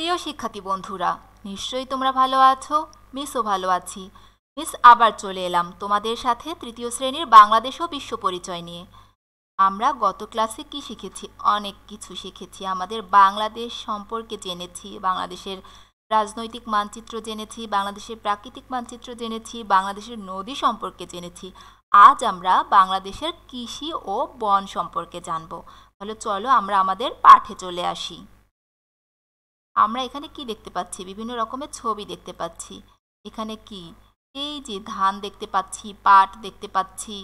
প্রিয় শিক্ষার্থী বন্ধুরা নিশ্চয়ই তোমরা ভালো আছো মিসও ভালো আছি মিস আবার চলে এলাম তোমাদের সাথে তৃতীয় শ্রেণীর বাংলাদেশ ও বিশ্ব পরিচয় নিয়ে আমরা গত ক্লাসে কি শিখেছি অনেক কিছু শিখেছি আমাদের বাংলাদেশ সম্পর্কে জেনেছি বাংলাদেশের রাজনৈতিক মানচিত্র জেনেছি বাংলাদেশের প্রাকৃতিক মানচিত্র জেনেছি বাংলাদেশের নদী সম্পর্কে জেনেছি আজ আমরা বাংলাদেশের কৃষি ও বন সম্পর্কে জানব তাহলে চলো আমরা আমাদের পাঠে চলে আসি আমরা এখানে কি দেখতে পাচ্ছি বিভিন্ন রকমের ছবি দেখতে পাচ্ছি এখানে কি এই যে ধান দেখতে পাচ্ছি পাট দেখতে পাচ্ছি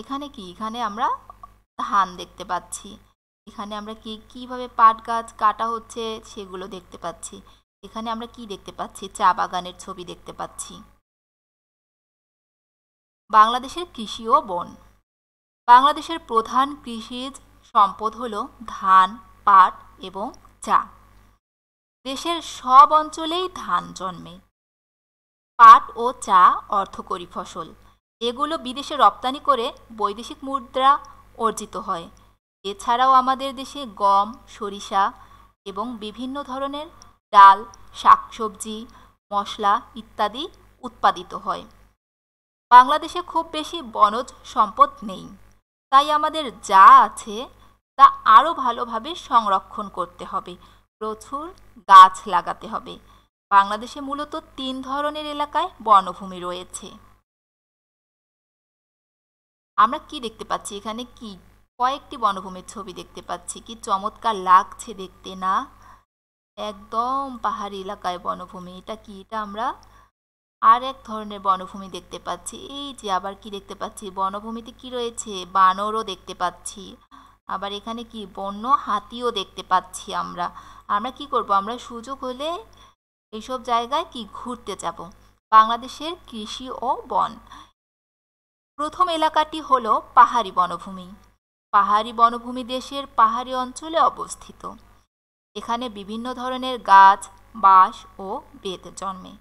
এখানে কি এখানে আমরা ধান দেখতে পাচ্ছি এখানে আমরা কি কিভাবে পাট গাছ কাটা হচ্ছে সেগুলো দেখতে পাচ্ছি এখানে আমরা কি দেখতে পাচ্ছি চা বাগানের ছবি দেখতে পাচ্ছি বাংলাদেশের কৃষি ও বন বাংলাদেশের প্রধান কৃষিজ সম্পদ হল ধান পাট এবং চা দেশের সব অঞ্চলেই ধান জন্মে পাট ও চা অর্থকরী ফসল এগুলো বিদেশে রপ্তানি করে বৈদেশিক মুদ্রা অর্জিত হয় এছাড়াও আমাদের দেশে গম সরিষা এবং বিভিন্ন ধরনের ডাল শাকসবজি মশলা ইত্যাদি উৎপাদিত হয় বাংলাদেশে খুব বেশি বনজ সম্পদ নেই তাই আমাদের যা আছে তা আরও ভালোভাবে সংরক্ষণ করতে হবে প্রচুর গাছ লাগাতে হবে বাংলাদেশে মূলত তিন ধরনের এলাকায় বনভূমি রয়েছে আমরা কি দেখতে পাচ্ছি এখানে কি কয়েকটি বনভূমির ছবি দেখতে পাচ্ছি কি চমৎকার লাগছে দেখতে না একদম পাহাড়ি এলাকায় বনভূমি এটা কি এটা আমরা আর এক ধরনের বনভূমি দেখতে পাচ্ছি এই যে আবার কি দেখতে পাচ্ছি বনভূমিতে কি রয়েছে বানরও দেখতে পাচ্ছি আবার এখানে কি বন্য হাতিও দেখতে পাচ্ছি আমরা আমরা কি করব আমরা সুযোগ হলে এইসব জায়গায় কি ঘুরতে যাব বাংলাদেশের কৃষি ও বন প্রথম এলাকাটি হল পাহাড়ি বনভূমি পাহাড়ি বনভূমি দেশের পাহাড়ি অঞ্চলে অবস্থিত এখানে বিভিন্ন ধরনের গাছ বাঁশ ও বেত জন্মে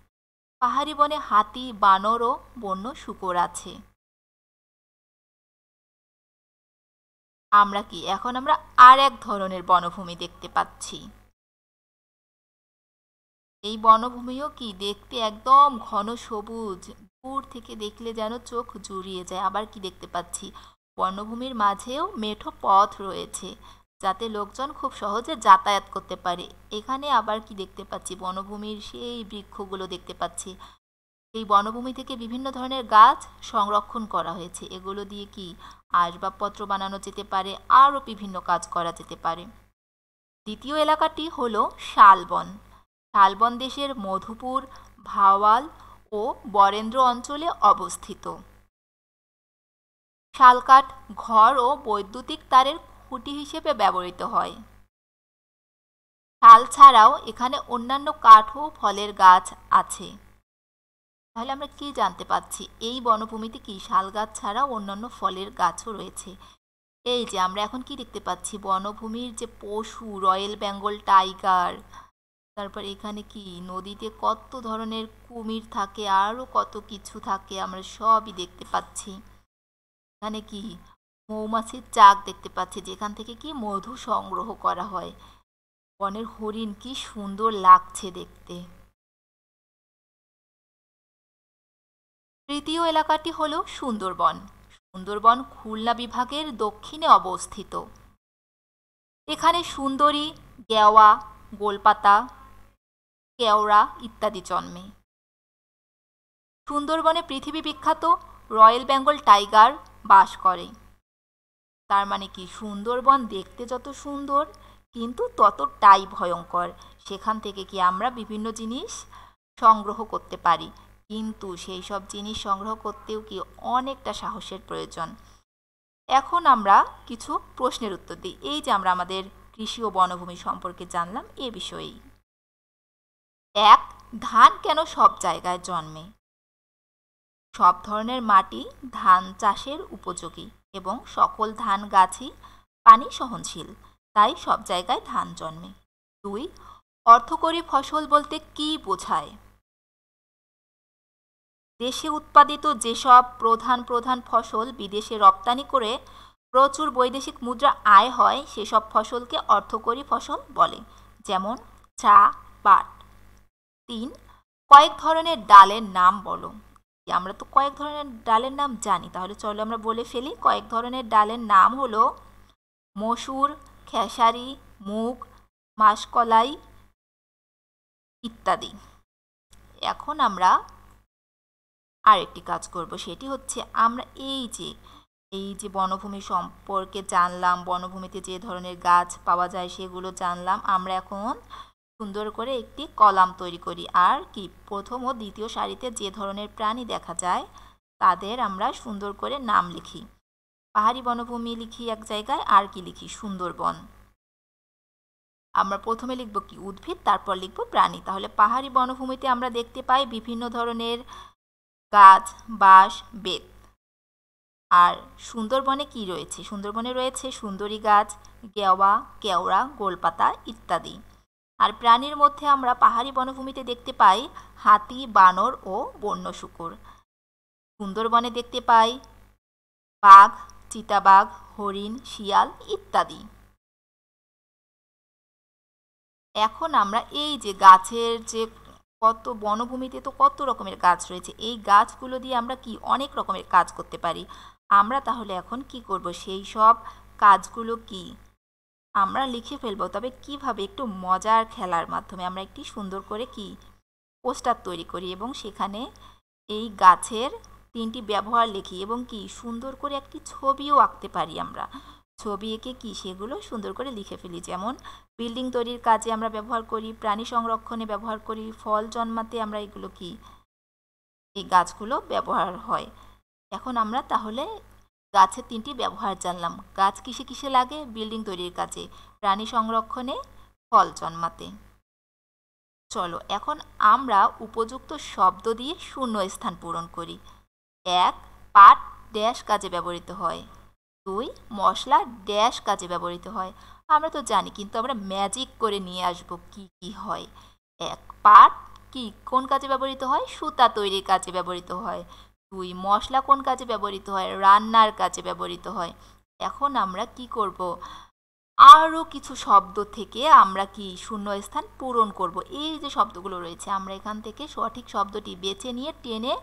পাহাড়ি বনে হাতি বানর ও বন্য শুকর আছে আমরা কি এখন আমরা আর এক ধরনের বনভূমি দেখতে পাচ্ছি এই বনভূমিও কি দেখতে একদম ঘন সবুজ দূর থেকে দেখলে যেন চোখ জুড়িয়ে যায় আবার কি দেখতে পাচ্ছি বনভূমির মাঝেও মেঠো পথ রয়েছে যাতে লোকজন খুব সহজে যাতায়াত করতে পারে এখানে আবার কি দেখতে পাচ্ছি বনভূমির সেই বৃক্ষগুলো দেখতে পাচ্ছি এই বনভূমি থেকে বিভিন্ন ধরনের গাছ সংরক্ষণ করা হয়েছে এগুলো দিয়ে কি আসবাবপত্র বানানো যেতে পারে আরও বিভিন্ন কাজ করা যেতে পারে দ্বিতীয় এলাকাটি হল শালবন শালবন দেশের মধুপুর ভাওয়াল ও বরেন্দ্র অঞ্চলে অবস্থিত শালকাঠ ঘর ও বৈদ্যুতিক তারের খুঁটি হিসেবে ব্যবহৃত হয় শাল ছাড়াও এখানে অন্যান্য কাঠ ও ফলের গাছ আছে তাহলে আমরা কি জানতে পাচ্ছি এই বনভূমিতে কি শাল গাছ ছাড়া অন্যান্য ফলের গাছও রয়েছে এই যে আমরা এখন কি দেখতে পাচ্ছি বনভূমির যে পশু রয়্যাল বেঙ্গল টাইগার তারপর এখানে কি নদীতে কত ধরনের কুমির থাকে আরও কত কিছু থাকে আমরা সবই দেখতে পাচ্ছি এখানে কি মৌমাছির চাক দেখতে পাচ্ছি যেখান থেকে কি মধু সংগ্রহ করা হয় বনের হরিণ কি সুন্দর লাগছে দেখতে তৃতীয় এলাকাটি হল সুন্দরবন সুন্দরবন খুলনা বিভাগের দক্ষিণে অবস্থিত এখানে সুন্দরী গেওয়া গোলপাতা কেওড়া ইত্যাদি জন্মে সুন্দরবনে পৃথিবী বিখ্যাত রয়্যাল বেঙ্গল টাইগার বাস করে তার মানে কি সুন্দরবন দেখতে যত সুন্দর কিন্তু ততটাই ভয়ঙ্কর সেখান থেকে কি আমরা বিভিন্ন জিনিস সংগ্রহ করতে পারি কিন্তু সেই সব জিনিস সংগ্রহ করতেও কি অনেকটা সাহসের প্রয়োজন এখন আমরা কিছু প্রশ্নের উত্তর দিই এই যে আমরা আমাদের কৃষি ও বনভূমি সম্পর্কে জানলাম এ বিষয়েই এক ধান কেন সব জায়গায় জন্মে সব ধরনের মাটি ধান চাষের উপযোগী এবং সকল ধান গাছই পানি সহনশীল তাই সব জায়গায় ধান জন্মে দুই অর্থকরী ফসল বলতে কি বোঝায় দেশে উৎপাদিত যেসব প্রধান প্রধান ফসল বিদেশে রপ্তানি করে প্রচুর বৈদেশিক মুদ্রা আয় হয় সেসব ফসলকে অর্থকরী ফসল বলে যেমন চা পাট তিন কয়েক ধরনের ডালের নাম বলো আমরা তো কয়েক ধরনের ডালের নাম জানি তাহলে চলো আমরা বলে ফেলি কয়েক ধরনের ডালের নাম হলো মসুর খেসারি মুগ মাসকলাই ইত্যাদি এখন আমরা আরেকটি কাজ করব সেটি হচ্ছে আমরা এই যে এই যে বনভূমি সম্পর্কে জানলাম বনভূমিতে যে ধরনের গাছ পাওয়া যায় সেগুলো জানলাম আমরা এখন সুন্দর করে একটি কলাম তৈরি করি আর কি প্রথম ও দ্বিতীয় সারিতে যে ধরনের প্রাণী দেখা যায় তাদের আমরা সুন্দর করে নাম লিখি পাহাড়ি বনভূমি লিখি এক জায়গায় আর কি লিখি সুন্দরবন আমরা প্রথমে লিখব কি উদ্ভিদ তারপর লিখব প্রাণী তাহলে পাহাড়ি বনভূমিতে আমরা দেখতে পাই বিভিন্ন ধরনের গাছ বাঁশ বেত আর সুন্দরবনে কি রয়েছে সুন্দরবনে রয়েছে সুন্দরী গাছ গেওয়া কেওড়া গোলপাতা ইত্যাদি আর প্রাণীর মধ্যে আমরা পাহাড়ি বনভূমিতে দেখতে পাই হাতি বানর ও বন্য শুকুর সুন্দরবনে দেখতে পাই বাঘ চিতাবাঘ হরিণ শিয়াল ইত্যাদি এখন আমরা এই যে গাছের যে কত বনভূমিতে তো কত রকমের গাছ রয়েছে এই গাছগুলো দিয়ে আমরা কি অনেক রকমের কাজ করতে পারি আমরা তাহলে এখন কি করব সেই সব কাজগুলো কি আমরা লিখে ফেলবো তবে কিভাবে একটু মজার খেলার মাধ্যমে আমরা একটি সুন্দর করে কি পোস্টার তৈরি করি এবং সেখানে এই গাছের তিনটি ব্যবহার লিখি এবং কি সুন্দর করে একটি ছবিও আঁকতে পারি আমরা ছবি এঁকে কী সেগুলো সুন্দর করে লিখে ফেলি যেমন বিল্ডিং তৈরির কাজে আমরা ব্যবহার করি প্রাণী সংরক্ষণে ব্যবহার করি ফল জন্মাতে আমরা এগুলো কি এই গাছগুলো ব্যবহার হয় এখন আমরা তাহলে গাছের তিনটি ব্যবহার জানলাম গাছ কিসে কিসে লাগে বিল্ডিং তৈরির কাজে প্রাণী সংরক্ষণে ফল জন্মাতে চলো এখন আমরা উপযুক্ত শব্দ দিয়ে শূন্য স্থান পূরণ করি এক পাট ড্যাশ কাজে ব্যবহৃত হয় দুই মশলা ড্যাশ কাজে ব্যবহৃত হয় আমরা তো জানি কিন্তু আমরা ম্যাজিক করে নিয়ে আসব কি কি হয় এক পাট কি কোন কাজে ব্যবহৃত হয় সুতা তৈরির কাজে ব্যবহৃত হয় দুই মশলা কোন কাজে ব্যবহৃত হয় রান্নার কাজে ব্যবহৃত হয় এখন আমরা কি করব আরও কিছু শব্দ থেকে আমরা কি স্থান পূরণ করব এই যে শব্দগুলো রয়েছে আমরা এখান থেকে সঠিক শব্দটি বেছে নিয়ে টেনে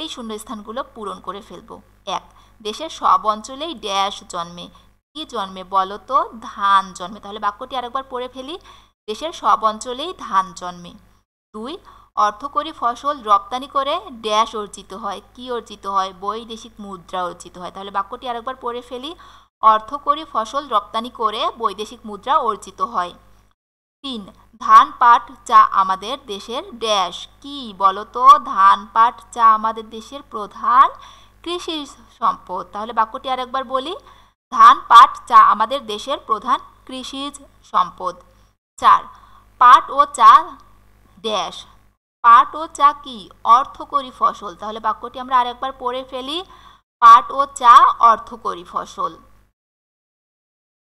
এই শূন্যস্থানগুলো পূরণ করে ফেলব এক দেশের সব অঞ্চলেই ড্যাশ জন্মে কি জন্মে বলো তো ধান জন্মে তাহলে বাক্যটি আরেকবার পড়ে ফেলি দেশের সব অঞ্চলেই ধান জন্মে দুই অর্থকরী ফসল রপ্তানি করে ড্যাশ অর্জিত হয় কি অর্জিত হয় বৈদেশিক মুদ্রা অর্জিত হয় তাহলে বাক্যটি আরেকবার পড়ে ফেলি অর্থকরী ফসল রপ্তানি করে বৈদেশিক মুদ্রা অর্জিত হয় তিন ধান পাট চা আমাদের দেশের ড্যাশ কি বলতো ধান পাট চা আমাদের দেশের প্রধান কৃষি সম্পদ তাহলে বাক্যটি আরেকবার বলি ধান পাট চা আমাদের দেশের প্রধান কৃষিজ সম্পদ চার পাট ও চা ড্যাশ পাট ও চা কি অর্থকরী ফসল তাহলে বাক্যটি আমরা আরেকবার পড়ে ফেলি পাট ও চা অর্থকরী ফসল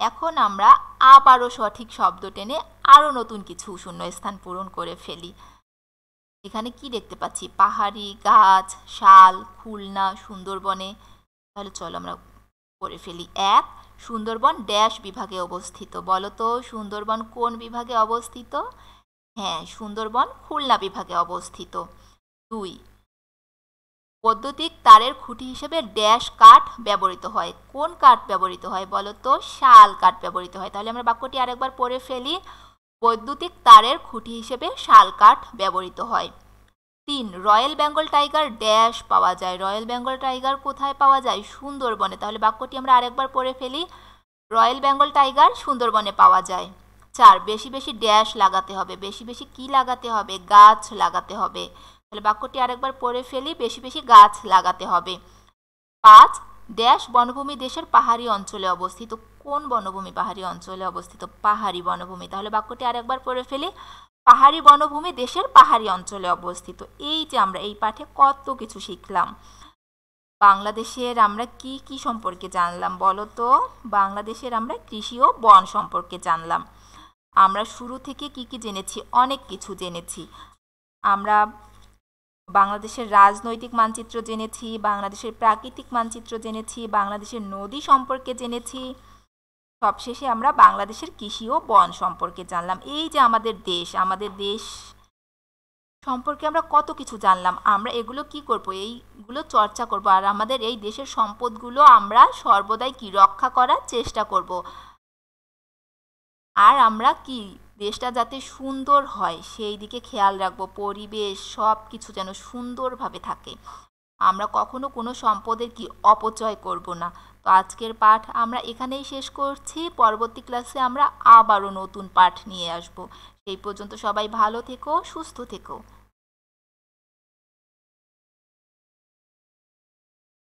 এখন আমরা আবারও সঠিক শব্দ টেনে আরও নতুন কিছু শূন্য স্থান পূরণ করে ফেলি এখানে কি দেখতে পাচ্ছি পাহাড়ি গাছ শাল খুলনা সুন্দরবনে তাহলে চলো আমরা করে ফেলি এক সুন্দরবন ড্যাশ বিভাগে অবস্থিত বলতো সুন্দরবন কোন বিভাগে অবস্থিত হ্যাঁ সুন্দরবন খুলনা বিভাগে অবস্থিত দুই বৈদ্যুতিক তারের খুঁটি হিসেবে ড্যাশ কাঠ ব্যবহৃত হয় কোন কাঠ ব্যবহৃত হয় বলতো শাল কাঠ ব্যবহৃত হয় তাহলে আমরা বাক্যটি আরেকবার পড়ে ফেলি বৈদ্যুতিক তারের খুঁটি হিসেবে শাল কাঠ ব্যবহৃত হয় তিন রয়্যাল বেঙ্গল টাইগার ড্যাশ পাওয়া যায় রয়্যাল বেঙ্গল টাইগার কোথায় পাওয়া যায় সুন্দরবনে তাহলে বাক্যটি আমরা আরেকবার পড়ে ফেলি রয়্যাল বেঙ্গল টাইগার সুন্দরবনে পাওয়া যায় চার বেশি বেশি ড্যাশ লাগাতে হবে বেশি বেশি কি লাগাতে হবে গাছ লাগাতে হবে তাহলে বাক্যটি আরেকবার পড়ে ফেলি বেশি বেশি গাছ লাগাতে হবে পাঁচ ড্যাশ বনভূমি দেশের পাহাড়ি অঞ্চলে অবস্থিত কোন বনভূমি পাহাড়ি অঞ্চলে অবস্থিত পাহাড়ি বনভূমি তাহলে বাক্যটি আরেকবার পড়ে ফেলি পাহাড়ি বনভূমি দেশের পাহাড়ি অঞ্চলে অবস্থিত এই যে আমরা এই পাঠে কত কিছু শিখলাম বাংলাদেশের আমরা কি কি সম্পর্কে জানলাম বলো তো বাংলাদেশের আমরা কৃষি ও বন সম্পর্কে জানলাম আমরা শুরু থেকে কি কি জেনেছি অনেক কিছু জেনেছি আমরা বাংলাদেশের রাজনৈতিক মানচিত্র জেনেছি বাংলাদেশের প্রাকৃতিক মানচিত্র জেনেছি বাংলাদেশের নদী সম্পর্কে জেনেছি সবশেষে আমরা বাংলাদেশের কৃষি ও বন সম্পর্কে জানলাম এই যে আমাদের দেশ আমাদের দেশ সম্পর্কে আমরা কত কিছু জানলাম আমরা এগুলো কি করব এইগুলো চর্চা করব আর আমাদের এই দেশের সম্পদগুলো আমরা সর্বদাই কি রক্ষা করার চেষ্টা করব আর আমরা কি দেশটা যাতে সুন্দর হয় সেই দিকে খেয়াল রাখবো পরিবেশ সব কিছু যেন সুন্দরভাবে থাকে আমরা কখনো কোনো সম্পদের কি অপচয় করব না তো আজকের পাঠ আমরা এখানেই শেষ করছি পরবর্তী ক্লাসে আমরা আবারও নতুন পাঠ নিয়ে আসব সেই পর্যন্ত সবাই ভালো থেকো সুস্থ থেকো